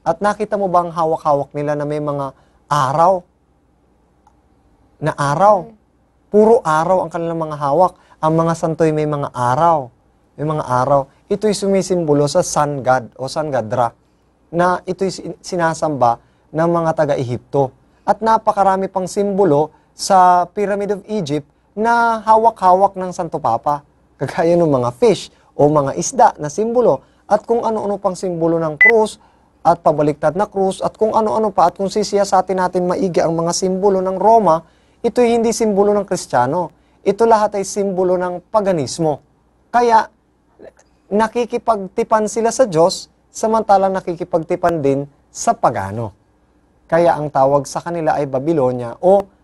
At nakita mo ba ang hawak-hawak nila na may mga araw? Na araw. Hmm. Puro araw ang kanilang mga hawak. Ang mga santoy may mga araw. May mga araw. Ito'y sumisimbolo sa sun god o sun Ra, na ito'y sinasamba ng mga taga-Ehipto. At napakarami pang simbolo sa Pyramid of Egypt na hawak-hawak ng Santo Papa. Kagaya ng mga fish o mga isda na simbolo at kung ano-ano pang simbolo ng cross at pabaliktad na krus at kung ano-ano pa at kung sisiyasatin natin maigi ang mga simbolo ng Roma, ito'y hindi simbolo ng Kristiyano. Ito lahat ay simbolo ng paganismo. Kaya nakikipagtipan sila sa Diyos samantalang nakikipagtipan din sa pagano. Kaya ang tawag sa kanila ay Babylonia o